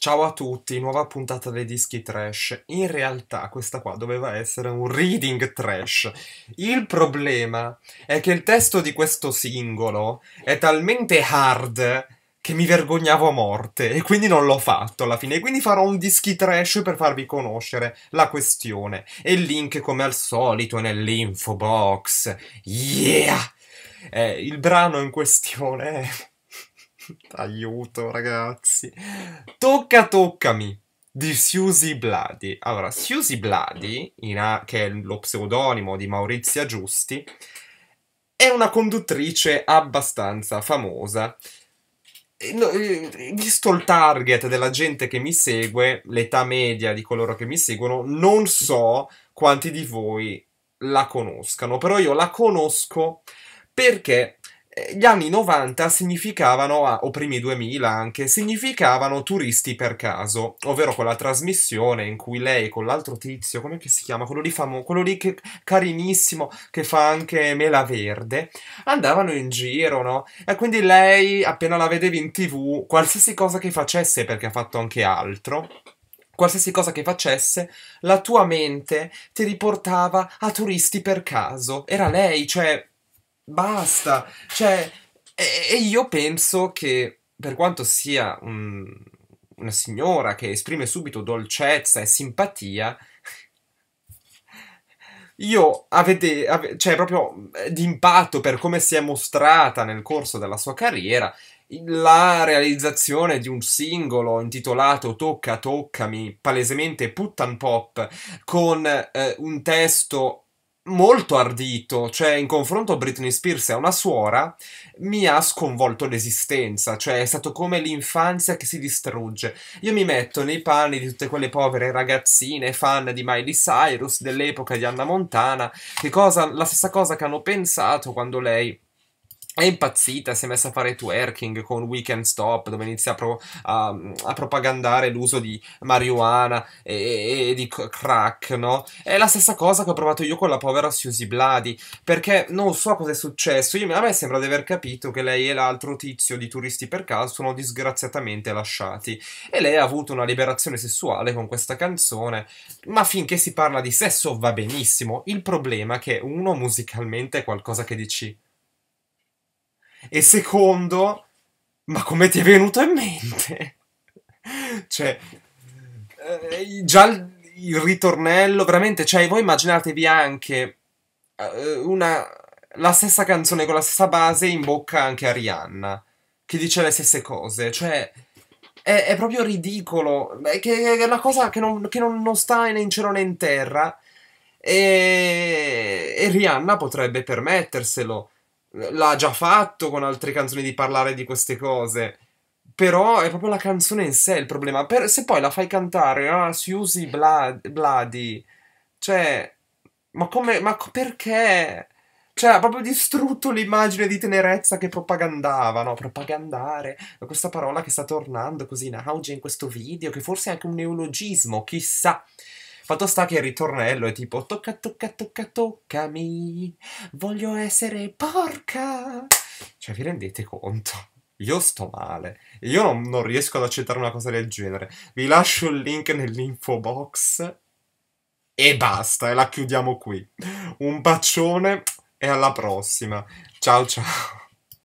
Ciao a tutti, nuova puntata dei dischi trash. In realtà questa qua doveva essere un reading trash. Il problema è che il testo di questo singolo è talmente hard che mi vergognavo a morte e quindi non l'ho fatto alla fine. E quindi farò un dischi trash per farvi conoscere la questione. E il link come al solito è nell'info box. Yeah! Eh, il brano in questione è... Aiuto, ragazzi. Tocca toccami di Susie Bladi. Allora, Susie Bladi, a- che è lo pseudonimo di Maurizia Giusti, è una conduttrice abbastanza famosa. Visto il target della gente che mi segue, l'età media di coloro che mi seguono, non so quanti di voi la conoscano, però io la conosco perché gli anni 90 significavano, o primi 2000 anche, significavano turisti per caso, ovvero quella trasmissione in cui lei con l'altro tizio, come si chiama, quello lì, famo, quello lì che, carinissimo che fa anche mela verde, andavano in giro, no? E quindi lei, appena la vedevi in tv, qualsiasi cosa che facesse, perché ha fatto anche altro, qualsiasi cosa che facesse, la tua mente ti riportava a turisti per caso. Era lei, cioè Basta. Cioè, e, io penso che per quanto sia un, una signora che esprime subito dolcezza e simpatia, io avete, vedere, cioè proprio d'impatto per come si è mostrata nel corso della sua carriera, la realizzazione di un singolo intitolato Tocca toccami, palesemente puttan pop, con eh, un testo molto ardito, cioè in confronto a Britney Spears e una suora, mi ha sconvolto l'esistenza, cioè è stato come l'infanzia che si distrugge. Io mi metto nei panni di tutte quelle povere ragazzine fan di Miley Cyrus dell'epoca di Anna Montana, che cosa, la stessa cosa che hanno pensato quando lei è impazzita, si è messa a fare twerking con Weekend Stop, dove inizia a, pro, a, a propagandare l'uso di marijuana e, e, di crack, no? È la stessa cosa che ho provato io con la povera Susie Bladi, perché non so cosa è successo, io, a me sembra di aver capito che lei e l'altro tizio di Turisti per caso sono disgraziatamente lasciati, e lei ha avuto una liberazione sessuale con questa canzone, ma finché si parla di sesso va benissimo, il problema è che uno musicalmente è qualcosa che dici e secondo, ma come ti è venuto in mente? cioè, eh, già il, il, ritornello, veramente, cioè, voi immaginatevi anche eh, una, la stessa canzone con la stessa base in bocca anche a Rihanna, che dice le stesse cose, cioè... È, è proprio ridicolo, è, che, è una cosa che, non, che non, non sta né in cielo né in terra e, e Rihanna potrebbe permetterselo l'ha già fatto con altre canzoni di parlare di queste cose. Però è proprio la canzone in sé il problema. Per, se poi la fai cantare ah, Susie Bla- Bladi, cioè, ma come, ma perché? Cioè, ha proprio distrutto l'immagine di tenerezza che propagandava, no? Propagandare, questa parola che sta tornando così in auge in questo video, che forse è anche un neologismo, chissà. Fatto sta che il ritornello è tipo tocca tocca tocca toccami, voglio essere porca. Cioè vi rendete conto? Io sto male. Io non, non riesco ad accettare una cosa del genere. Vi lascio il link nell'info box e basta, e la chiudiamo qui. Un bacione e alla prossima. Ciao ciao.